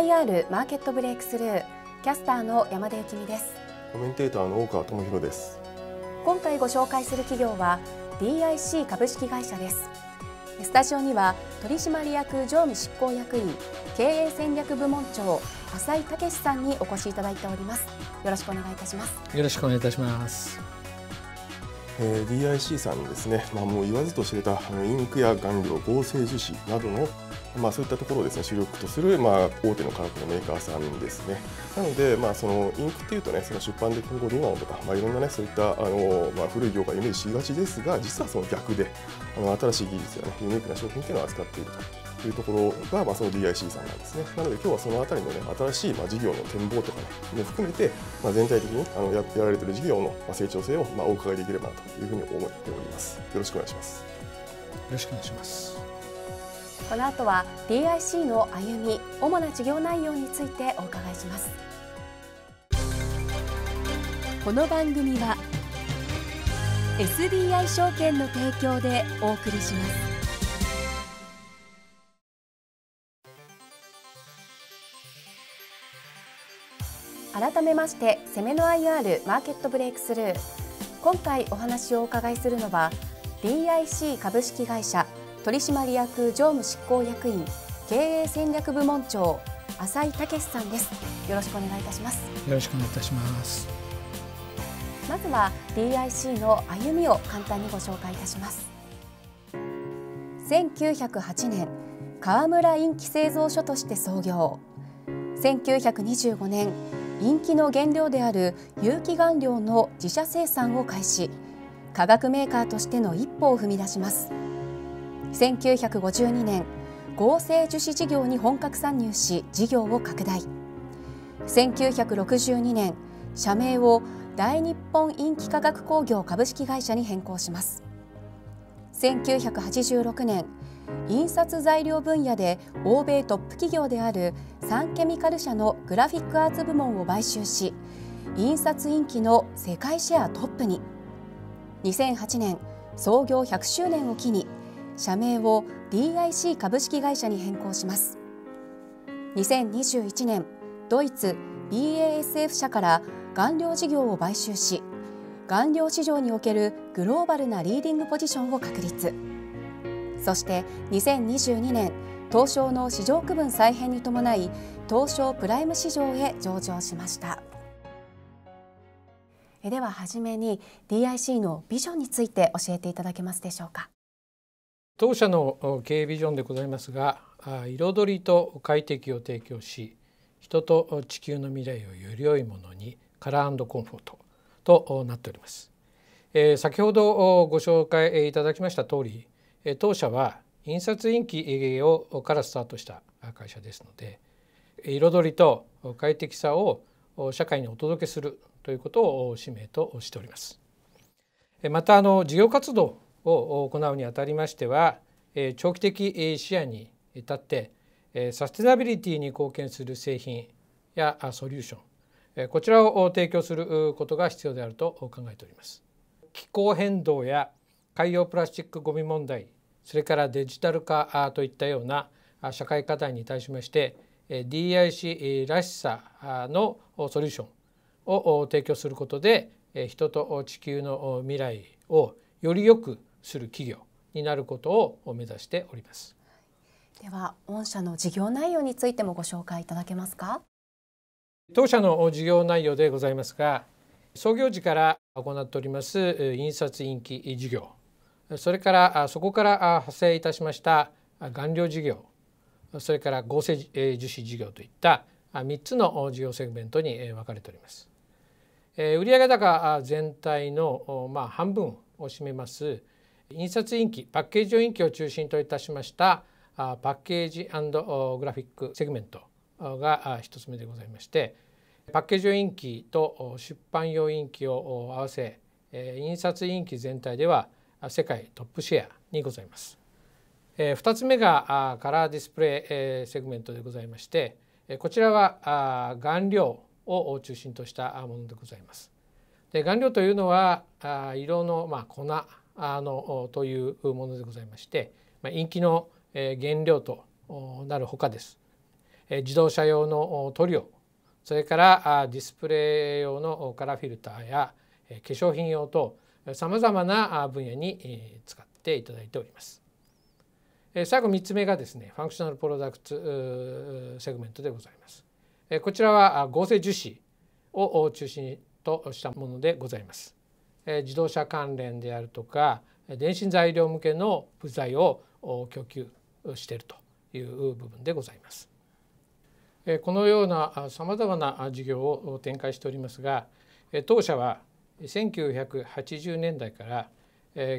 IR マーケットブレイクスルーキャスターの山田幸美ですコメンテーターの大川智博です今回ご紹介する企業は DIC 株式会社ですスタジオには取締役常務執行役員経営戦略部門長浅井武さんにお越しいただいておりますよろしくお願いいたしますよろしくお願いいたしますえー、DIC さんにですね、まあ、もう言わずと知れたインクや顔料合成樹脂などの、まあ、そういったところをですね主力とする、まあ、大手の科学のメーカーさんですねなので、まあ、そのインクっていうとねその出版で今後どうなのとか、まあ、いろんなねそういったあの、まあ、古い業界イメージしがちですが実はその逆であの新しい技術や、ね、ユニークな商品っていうのを扱っているとというところが、まあ、その DIC さんなんですね。なので今日はそのあたりのね、新しい、まあ、事業の展望とかね、も含めて、まあ、全体的にあのややられてる事業の、まあ、成長性を、まあ、お伺いできればなというふうに思っております。よろしくお願いします。よろしくお願いします。この後は DIC の歩み、主な事業内容についてお伺いします。この番組は SBI 証券の提供でお送りします。改めまして攻めの IR マーケットブレイクスルー今回お話をお伺いするのは DIC 株式会社取締役常務執行役員経営戦略部門長浅井武さんですよろしくお願いいたしますよろしくお願いいたしますまずは DIC の歩みを簡単にご紹介いたします1908年川村イン製造所として創業1925年人気の原料である有機顔料の自社生産を開始化学メーカーとしての一歩を踏み出します1952年合成樹脂事業に本格参入し事業を拡大1962年社名を大日本陰気化学工業株式会社に変更します1986年印刷材料分野で欧米トップ企業であるサンケミカル社のグラフィックアーツ部門を買収し印刷印記の世界シェアトップに2008年創業100周年を機に社名を DIC 株式会社に変更します2021年ドイツ BASF 社から顔料事業を買収し顔料市場におけるグローバルなリーディングポジションを確立。そして2022年東証の市場区分再編に伴い東証プライム市場へ上場しましたえでははじめに DIC のビジョンについて教えていただけますでしょうか当社の経営ビジョンでございますが彩りと快適を提供し人と地球の未来をより良いものにカラーコンフォートとなっております、えー、先ほどご紹介いただきました通り当社は印刷印記をからスタートした会社ですので彩りと快適さを社会にお届けするということを使命としております。またあの事業活動を行うにあたりましては長期的視野に立ってサステナビリティに貢献する製品やソリューションこちらを提供することが必要であると考えております。気候変動や海洋プラスチックごみ問題それからデジタル化といったような社会課題に対しまして DIC らしさのソリューションを提供することで人と地球の未来をより良くする企業になることを目指しておりますでは御社の事業内容についてもご紹介いただけますか当社の事業内容でございますが創業時から行っております印刷印記事業それからそこから派生いたしました顔料事業それから合成樹脂事業といった3つの事業セグメントに分かれております。売上高全体のま半分を占めます印刷印記パッケージ用印記を中心といたしましたパッケージグラフィックセグメントが1つ目でございましてパッケージ用印記と出版用印記を合わせ印刷印記全体では世界トップシェアにございます。2つ目がカラーディスプレイセグメントでございましてこちらは顔料を中心としたものでございます。で顔料というのは色の、まあ、粉のというものでございまして、まあ、気の原料となるほかです。自動車用の塗料それからディスプレイ用のカラーフィルターや化粧品用とさまざまな分野に使っていただいております。最後3つ目がですねファンクショナルプロダクツセグメントでございます。こちらは合成樹脂を中心としたものでございます。自動車関連であるとか電信材料向けの部材を供給しているという部分でございます。このようなさまざまな事業を展開しておりますが当社は1980年代から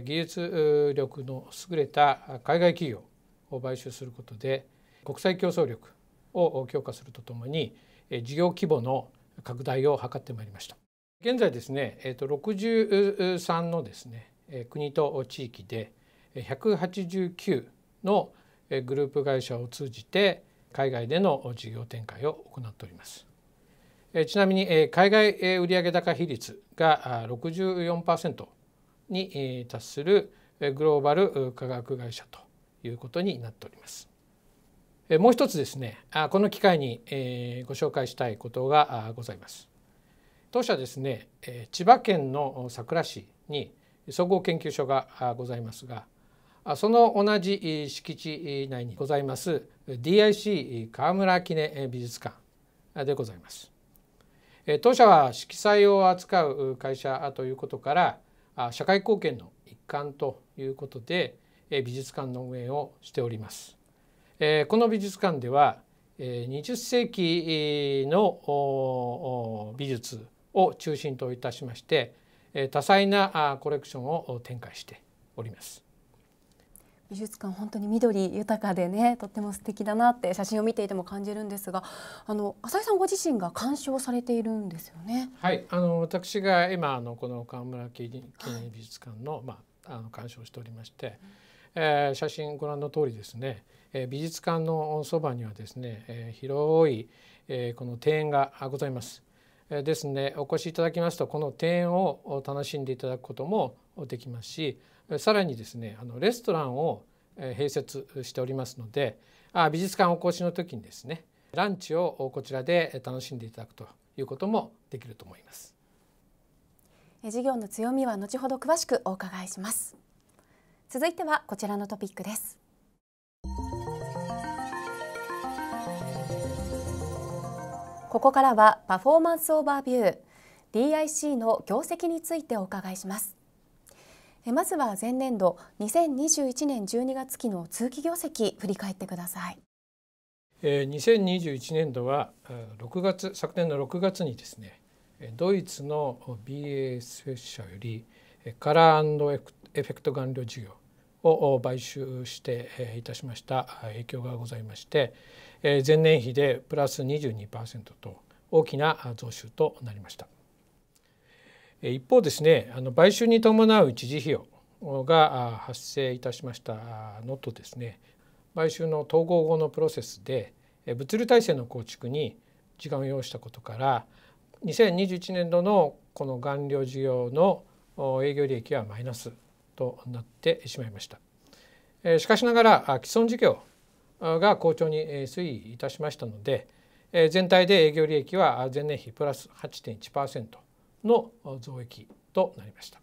技術力の優れた海外企業を買収することで国際競争力を強化するとともに事業規模の拡大を図ってまいりました現在ですね63のですね国と地域で189のグループ会社を通じて海外での事業展開を行っております。ちなみに海外売上高比率が64%に達するグローバル化学会社ということになっております。もう一つですねこの機会にご紹介したいことがございます。当社ですね千葉県の佐倉市に総合研究所がございますがその同じ敷地内にございます DIC 川村記念美術館でございます。当社は色彩を扱う会社ということから社会貢献の一環ということで美術館の運営をしております。この美術館では20世紀の美術を中心といたしまして多彩なコレクションを展開しております。美術館本当に緑豊かでねとっても素敵だなって写真を見ていても感じるんですがあの浅井さんご自身が鑑賞されているんですよね。はいあの私が今あのこの岡村記念美術館の、はい、まああの鑑賞しておりまして、うん、えー、写真ご覧の通りですね、えー、美術館のそばにはですね、えー、広い、えー、この庭園がございます。えー、ですねお越しいただきますとこの庭園を楽しんでいただくこともできますしさらにですねあのレストランを併設しておりますのであ美術館お越しの時にですねランチをこちらで楽しんでいただくということもできると思います事業の強みは後ほど詳しくお伺いします続いてはこちらのトピックですここからはパフォーマンスオーバービュー DIC の業績についてお伺いしますまずは前年度2021年12月期の通期業績振り返ってください2021年度は6月昨年の6月にですねドイツの b a s シ社よりカラーエフェクト顔料事業を買収していたしました影響がございまして前年比でプラス22%と大きな増収となりました。一方ですねあの買収に伴う一時費用が発生いたしましたのとですね買収の統合後のプロセスで物流体制の構築に時間を要したことから2021年度のこの顔料事業の営業利益はマイナスとなってしまいましたしかしながら既存事業が好調に推移いたしましたので全体で営業利益は前年比プラス8.1%の増益となりました。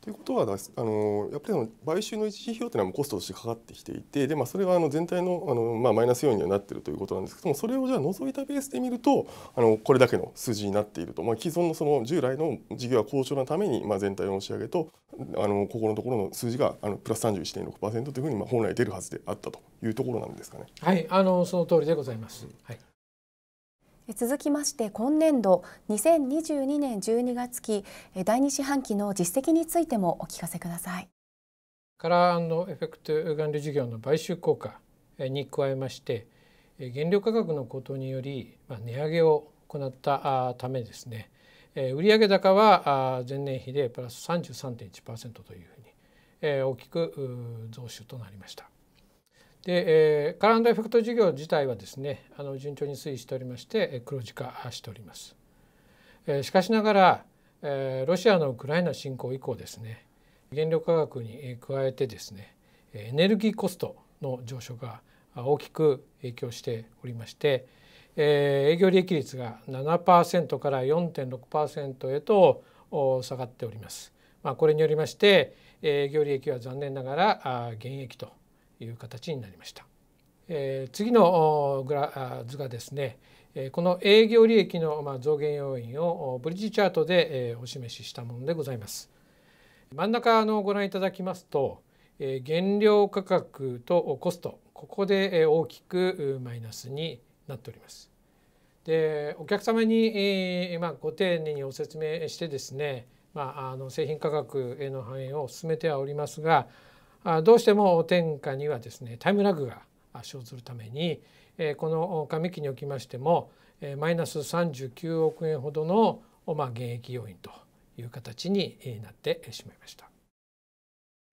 ということはあのやっぱり買収の一時費用というのはコストとしてかかってきていてで、まあ、それはあの全体のあの、まあ、マイナス要因にはなっているということなんですけどもそれをじゃあ除いたベースで見るとあのこれだけの数字になっていると、まあ、既存のその従来の事業は好調なために、まあ、全体の仕上げとあのここのところの数字があのプラス31.6%というふうに、まあ、本来出るはずであったというところなんですかね。はいあのその通りでございます、はい続きまして今年度2022年12月期第2四半期の実績についてもお聞かせくださいカラーエフェクト顔料事業の買収効果に加えまして原料価格の高騰により値上げを行ったためですね売上高は前年比でプラス33.1%というふうに大きく増収となりました。で、えー、カランドエフェクト事業自体はですねあの順調に推移しておりまして黒字化しております、えー、しかしながら、えー、ロシアのウクライナ侵攻以降ですね原料価格に加えてですねエネルギーコストの上昇が大きく影響しておりまして、えー、営業利益率が7%から4.6%へと下がっております。まあ、これによりまして営業利益は残念ながら減益という形になりました。えー、次のグラ図がですねこの営業利益のま増減要因をブリッジチャートでお示ししたものでございます。真ん中のご覧いただきますと原料価格とコストここで大きくマイナスになっております。でお客様に、まあ、ご丁寧にお説明してですね、まあ、あの製品価格への反映を進めてはおりますがどうしても天下にはですねタイムラグが生ずるためにこの上期におきましてもマイナス39億円ほどの減益要因という形になってしまいました。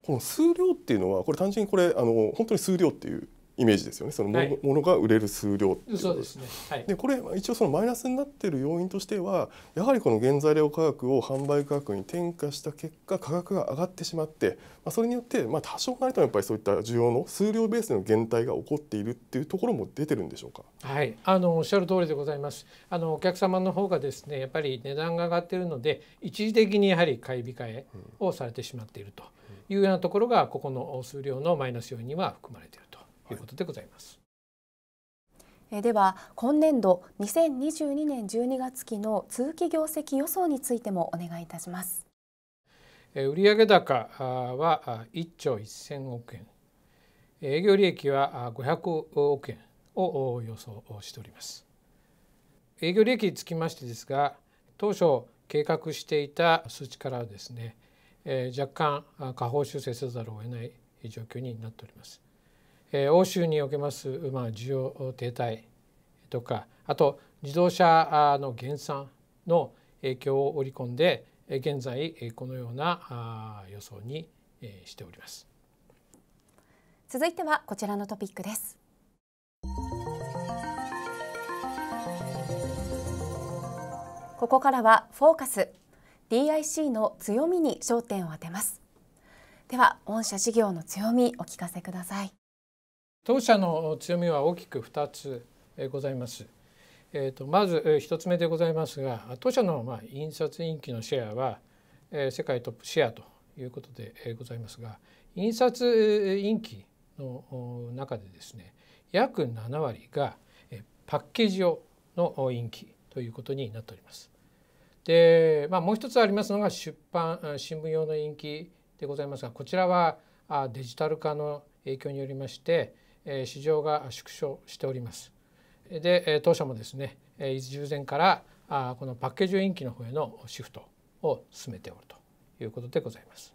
この数量っていうのはこれ単純にこれあの本当に数量っていうイメージですよねそのも,、のが売れる数量ってうですね、はい、でこれ一応そのマイナスになっている要因としてはやはりこの原材料価格を販売価格に転嫁した結果価格が上がってしまって、まあ、それによって、まあ、多少なりともやっぱりそういった需要の数量ベースの減退が起こっているっていうところも出てるんでしょうかはいあのおっしゃる通りでございますあのお客様の方がですねやっぱり値段が上がっているので一時的にやはり買い控えをされてしまっているというようなところがここの数量のマイナス要因には含まれているいうことでございます。えでは今年度2022年12月期の通期業績予想についてもお願いいたします。え売上高は1兆1000億円、営業利益は500億円を予想しております。営業利益につきましてですが、当初計画していた数値からはですね、え若干下方修正せざるを得ない状況になっております。欧州におけます、まあ、需要停滞とかあと自動車の減産の影響を織り込んで現在このような予想にしております続いてはこちらのトピックですここからはフォーカス DIC の強みに焦点を当てますでは御社事業の強みお聞かせください当社の強みは大きく2つございます。えー、とまず1つ目でございますが当社のま印刷印記のシェアは世界トップシェアということでございますが印刷印記の中でですね約7割がパッケージ用の印記ということになっております。で、まあ、もう一つありますのが出版新聞用の印記でございますがこちらはデジタル化の影響によりまして市場が縮小しております。で当社もですね従前からこのパッケージ延期の方へのシフトを進めておるということでございます。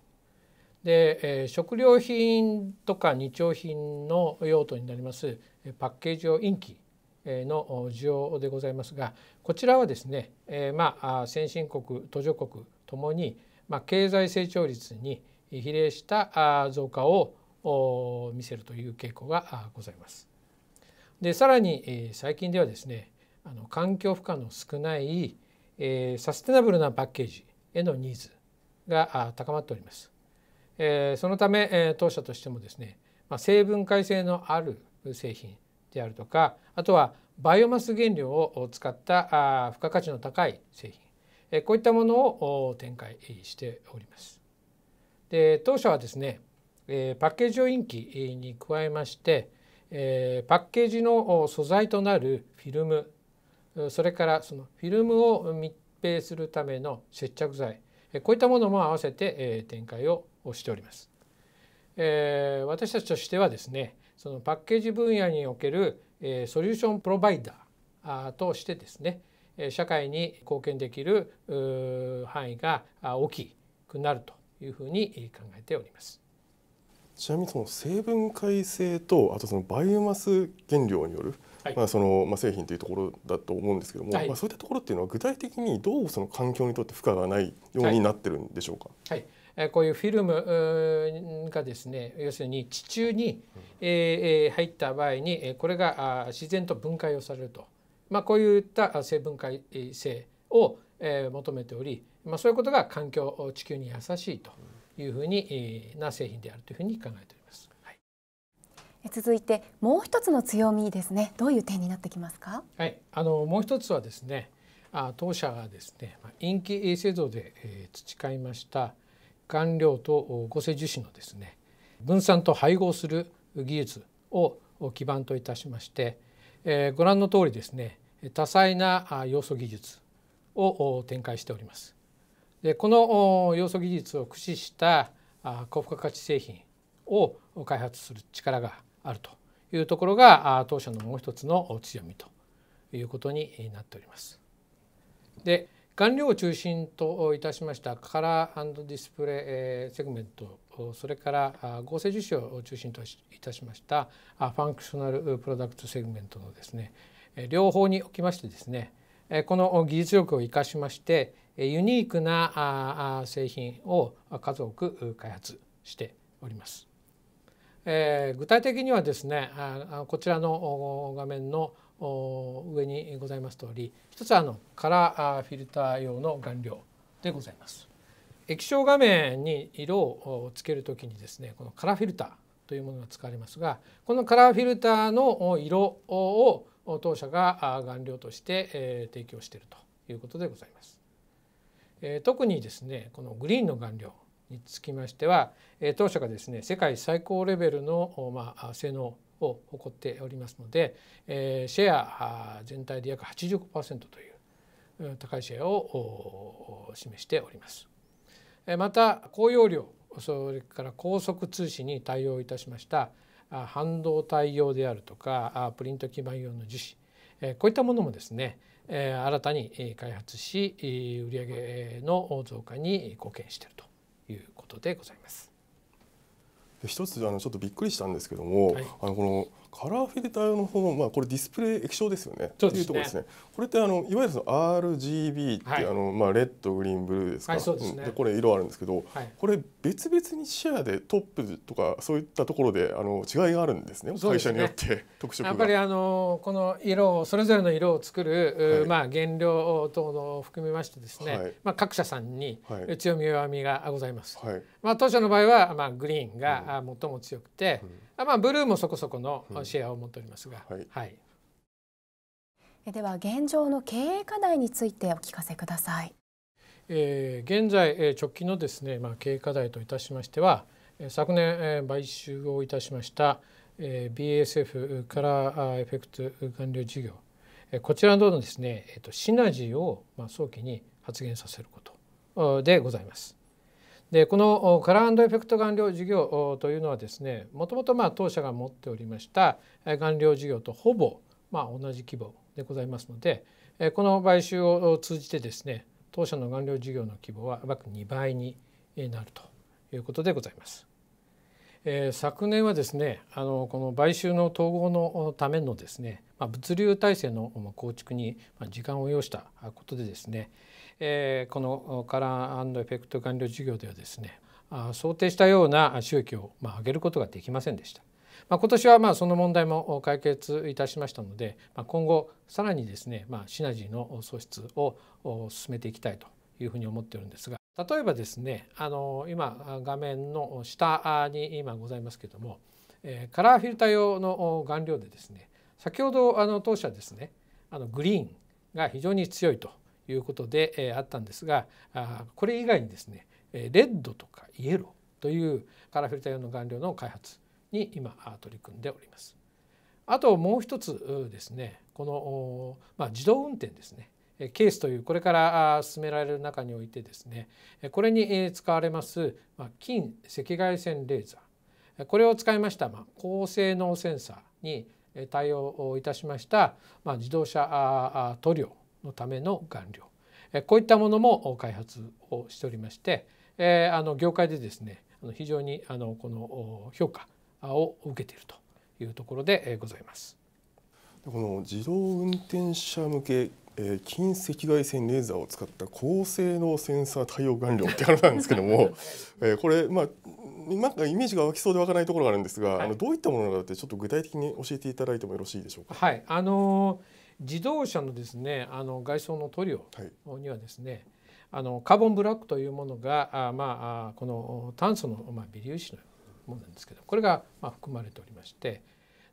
で食料品とか日用品の用途になりますパッケージを延期の需要でございますがこちらはですね、まあ、先進国途上国ともに、まあ、経済成長率に比例した増加をを見せるという傾向がございます。でさらに最近ではですねあの環境負荷の少ない、えサステナブルなパッケージへのニーズが高まっております。えそのため、え当社としてもですね、まあ、成分解性のある製品であるとかあとはバイオマス原料を使った付加価値の高い製品、えこういったものを展開しております。で当社はですねえー、パッケージ用インキに加えまして、えー、パッケージの素材となるフィルムそれからそのフィルムを密閉するための接着剤こういったものも合わせて、え展開をしております、えー。私たちとしてはですねそのパッケージ分野における、えソリューションプロバイダーとしてですね社会に貢献できる範囲が大きくなるというふうに考えております。ちなみにその成分解性とあとそのバイオマス原料による、はい、まあそのまあ、製品というところだと思うんですけども、はい、まあ、そういったところっていうのは具体的にどうその環境にとって負荷がないようになってるんでしょうか、はいこういうフィルムがですね要するに地中に入った場合にこれが自然と分解をされると、まあ、こういった成分解性を求めており、まあ、そういうことが環境地球に優しいと。いうふうにな製品であるというふうに考えております。はい、続いてもう一つの強みですね。どういう点になってきますか。はい、あのもう一つはですね、あ当社がですね、陰気衛製造で、えー、培いました顔料と合成樹脂のですね、分散と配合する技術を基盤といたしまして、えー、ご覧の通りですね、多彩な要素技術を展開しております。でこの要素技術を駆使した高付加価値製品を開発する力があるというところが当社のもう一つの強みということになっております。で顔料を中心といたしましたカラーディスプレイセグメントそれから合成樹脂を中心といたしましたファンクショナルプロダクトセグメントのですね両方におきましてですねこの技術力を生かしましてユニークな製品を数多く開発しております。え具体的にはですねこちらの画面の上にございます通り一つはあのカラーフィルター用の顔料でございます。液晶画面に色をつけるときにですねこのカラーフィルターというものが使われますがこのカラーフィルターの色を当社が顔料として提供しているということでございます。え特にですねこのグリーンの顔料につきましては、え当社がですね世界最高レベルの、ま性能を誇っておりますので、えシェア全体で約8 0という高いシェアを示しております。また高容量それから高速通信に対応いたしました半導体用であるとかプリント基板用の樹脂こういったものもですね新たに開発し売上の増加に貢献しているということでございます。一つあのちょっとびっくりしたんですけども、はい、あのこのカラーフィルターの方の、まあ、これディスプレイ液晶ですよね。そうですね。ところですね。これってあのいわゆるその RGB って、はい、あのまあレッドグリーンブルーですか。はい、そうですね、うん、これ色あるんですけど、はい、これ別々にシェアでトップとかそういったところであの違いがあるんですね。すね会社によって 特色やっぱりあのこの色をそれぞれの色を作る、まあ原料等の含めましてですね、まあ各社さんに強み弱みがございます。はいまあ当社の場合はまあグリーンが最も強くて。うんうんまあ、ブルーもそこそこのシェアを持っておりますが、うん、はい、はい、では現状の経営課題についてお聞かせください。えー、現在、えー、直近のですね、まあ、経営課題といたしましては昨年、えー、買収をいたしました、えー、BASF カラーエフェクト顔料事業、こちらのですね、えとシナジーを、まあ、早期に発現させることでございます。でこのカラーエフェクト顔料事業というのはですねもともとま当社が持っておりました顔料事業とほぼまあ同じ規模でございますのでこの買収を通じてですね当社の顔料事業の規模は約2倍になるということでございます。昨年はですねあのこの買収の統合のためのですね物流体制の構築に時間を要したことでですねえこのカラーエフェクト顔料事業ではですね想定したような収益を上げることができませんでした。まあ、今年はまあその問題も解決いたしましたので、まあ、今後さらにですね、まあ、シナジーの創出を進めていきたいというふうに思っているんですが例えばですねあの今画面の下に今ございますけども、えカラーフィルター用の顔料でですね先ほどあの当社ですねあのグリーンが非常に強いということで、えあったんですがあこれ以外にですねレッドとかイエローというカラフィルタ用の顔料の開発に今取り組んでおります。あともう一つですねこの、まあ、自動運転ですねケースというこれから進められる中においてですねこれに使われます金赤外線レーザーこれを使いました高性能センサーに対応いたしました自動車塗料のための顔料こういったものも開発をしておりまして、えあの業界でですね非常にあのこの評価を受けているというところでございます。この自動運転車向け近赤外線レーザーを使った高性能センサー対応顔料って話なんですけども えこれまあなんかイメージが湧きそうで湧かないところがあるんですが、はい、あのどういったものなのかってちょっと具体的に教えていただいてもよろしいでしょうか。はい、あのー自動車のですねあの外装の塗料にはですね、はい、あのカーボンブラックというものがあ、まあ、この炭素の、まあ、微粒子のものなんですけどこれが、まあ、含まれておりまして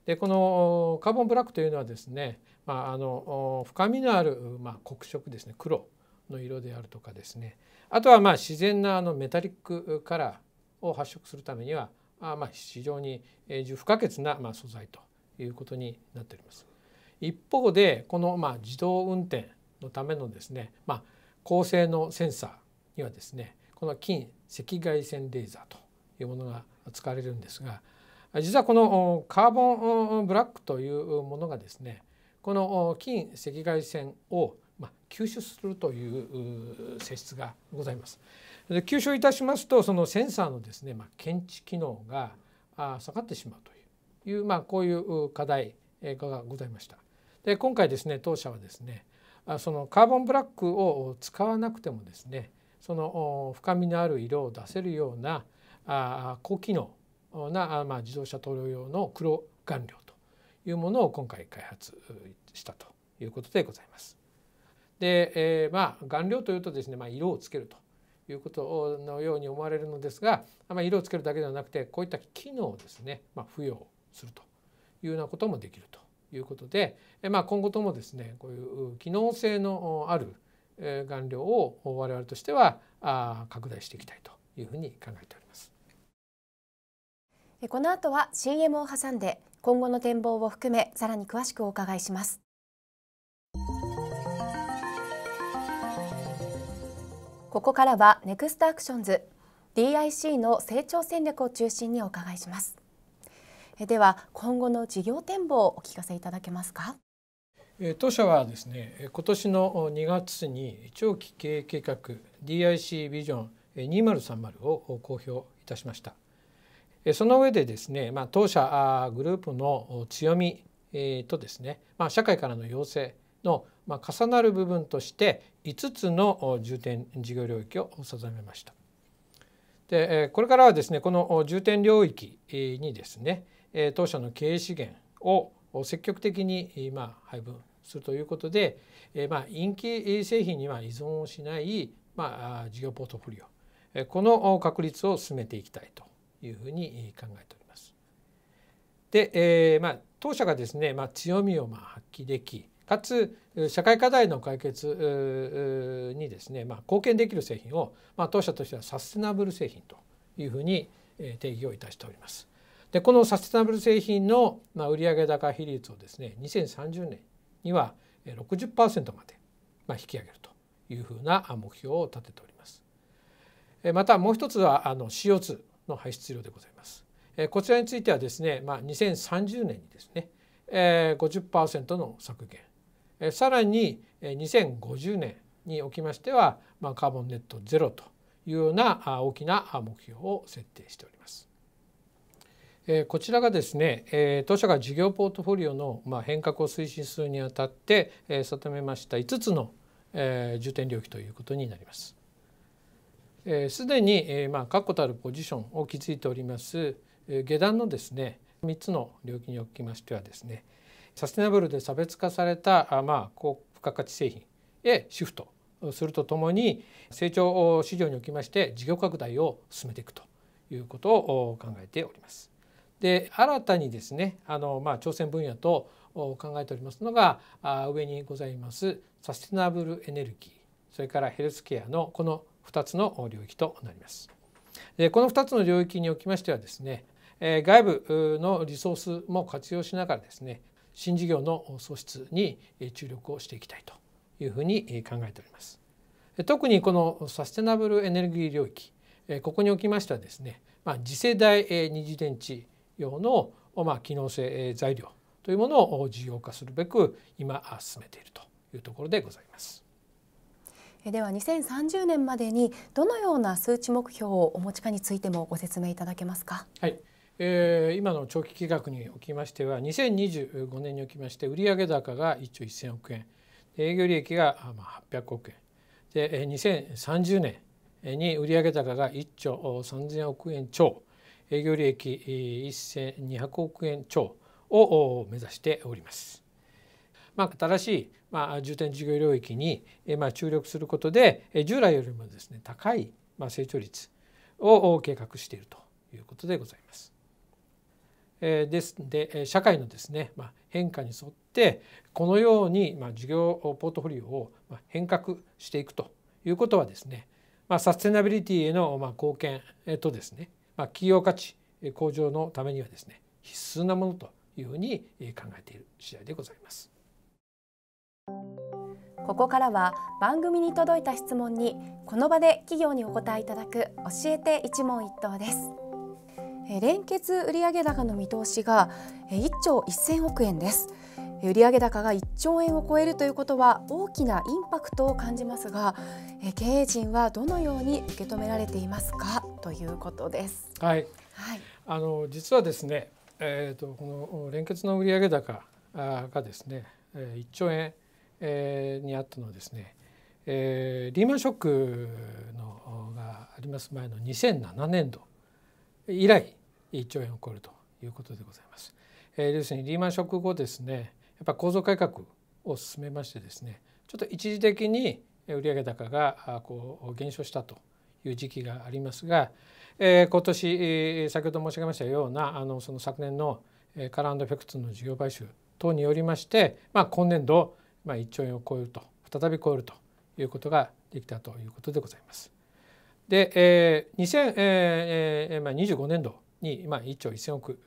でこのカーボンブラックというのはですね、まあ、あの深みのある、まあ、黒色ですね黒の色であるとかですねあとはまあ自然なあのメタリックカラーを発色するためにはまあ非常に不可欠なまあ素材ということになっております。一方でこのまあ自動運転のためのですね、まあ、高性能センサーにはですねこの近赤外線レーザーというものが使われるんですが実はこのカーボンブラックというものがですねこの近赤外線を吸収するという性質がございます。で吸収いたしますとそのセンサーのですね、まあ、検知機能が下がってしまうという、まあ、こういう課題がございました。で今回ですね当社はですねそのカーボンブラックを使わなくてもですねその深みのある色を出せるような高機能な、まあ、自動車塗料用の黒顔料というものを今回開発したということでございます。で、えー、まあ顔料というとですね、まあ、色をつけるということのように思われるのですが、まあ、色をつけるだけではなくてこういった機能をですね、まあ、付与するというようなこともできるということで、えまあ、今後ともですねこういう機能性のある顔料を我々としては拡大していきたいというふうに考えております。この後は CM を挟んで今後の展望を含めさらに詳しくお伺いします。ここからはネクストアクションズ DIC の成長戦略を中心にお伺いします。では今後の事業展望をお聞かせいただけますか当社はですね今年の2月に長期経営計画 DIC ビジョン2030を公表いたしましたその上でですね、まあ、当社グループの強みとですね、まあ、社会からの要請の重なる部分として5つの重点事業領域を定めましたでこれからはですねこの重点領域にですね当社の経営資源を積極的にま配分するということで、まあ、陰気製品には依存をしない、まあ、事業ポートフォリオこの確立を進めていきたいというふうに考えております。で、えま当社がですね、ま強みをま発揮できかつ社会課題の解決にですね、ま貢献できる製品を、ま当社としてはサステナブル製品というふうに定義をいたしております。でこのサステナブル製品の売上高比率をですね2030年には60%まで引き上げるというふうな目標を立てております。またもう一つはあの CO2 の排出量でございます。こちらについてはですね、まあ、2030年にですね50%の削減さらに2050年におきましては、まあ、カーボンネットゼロというような大きな目標を設定しております。えこちらがですね、え当社が事業ポートフォリオの、ま変革を推進するにあたって、え定めました5つの、え重点領域ということになります。す、えで、に、えま確固たるポジションを築いております、下段のですね3つの領域におきましてはですねサステナブルで差別化されたあ、ま高付加価値製品へシフトするとともに成長市場におきまして事業拡大を進めていくということを考えております。で新たにですねあの、まあ、挑戦分野と考えておりますのが上にございますサステナブルエネルギーそれからヘルスケアのこの2つの領域となります。でこの2つの領域におきましてはですね外部のリソースも活用しながらですね新事業の創出に注力をしていきたいというふうに考えております。特にこのサステナブルエネルギー領域ここにおきましてはですね、ま次世代二次電池用の、まあ、機能性材料というものを事業化するべく今進めているというところでございます。では2030年までにどのような数値目標をお持ちかについてもご説明いただけますか。はい、えー、今の長期計画におきましては2025年におきまして売上高が1兆1,000億円営業利益が800億円で2030年に売上高が1兆3,000億円超営業利益1200億円超を目指しております。まあ、新しい、まあ、重点事業領域に、まあ、注力することで従来よりもですね高い、まあ、成長率を計画しているということでございます。えですので社会のですね、まあ、変化に沿ってこのように、まあ、事業ポートフォリオを変革していくということはですね、まあ、サステナビリティへの、まあ、貢献とですねまあ、企業価値向上のためにはですね必須なものというふうに考えている次第でございます。ここからは番組に届いた質問にこの場で企業にお答えいただく教えて一問一答です。連結売上高の見通しが1兆1000億円です。売上高が1兆円を超えるということは大きなインパクトを感じますが経営陣はどのように受け止められていますかということです。はい、はい、あの実はですね、えーと、この連結の売上高がですね1兆円にあったのですね、えリーマンショックのがあります前の2007年度以来1兆円を超えるということでございます。え要するにリーマンショック後ですね、っぱ構造改革を進めましてですねちょっと一時的に売上高がこう減少したという時期がありますが、えー、今年、えー、先ほど申し上げましたようなあのその昨年のカラーフェクツの事業買収等によりまして、まあ、今年度、まあ、1兆円を超えると再び超えるということができたということでございます。で、えー、2025年度に、まあ、1兆1,000億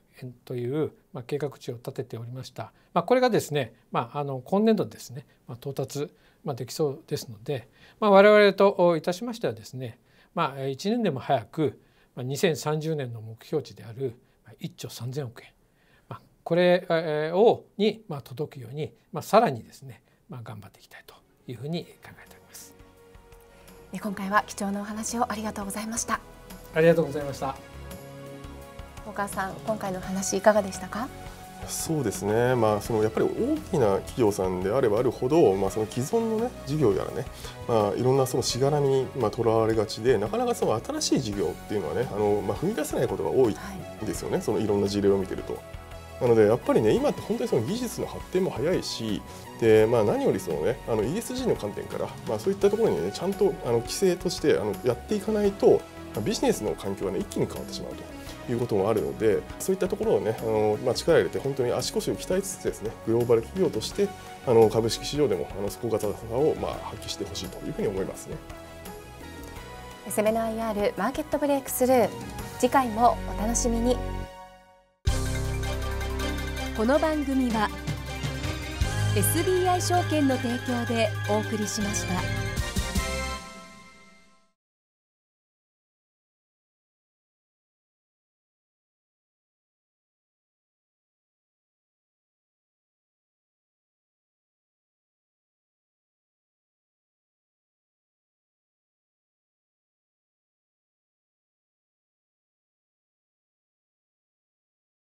という、まあ、計画値を立てておりました、まあ、これがですね、まあ、あの今年度ですね、まあ、到達、まあ、できそうですので、まあ、我々といたしましてはですね、まあ、1年でも早くまあ、2030年の目標値である1兆3,000億円これをにまあ、届くようにまあ、さらにですねまあ、頑張っていきたいというふうに考えております今回は貴重なお話をありがとうございましたありがとうございました小さん今回の話いかがでしたかそうですね、まあ、そのやっぱり大きな企業さんであればあるほど、まあ、その既存の、ね、事業やらね、まあ、いろんなそのしがらみにとらわれがちでなかなかその新しい事業っていうのはねあの、まあ、踏み出せないことが多いんですよね、はい、そのいろんな事例を見てると。なのでやっぱりね今って本当にその技術の発展も早いしで、まあ、何よりその、ね、あの ESG の観点から、まあ、そういったところに、ね、ちゃんとあの規制としてあのやっていかないとビジネスの環境は、ね、一気に変わってしまうと。いうこともあるのでそういったところをねあの、まあ、力を入れて本当に足腰を鍛えつつですねグローバル企業としてあの株式市場でもあの底堅さをまあ発揮してほしいというふうに思いますね。セミナー IR マーケットブレイクスルー次回もお楽しみにこの番組は SBI 証券の提供でお送りしました。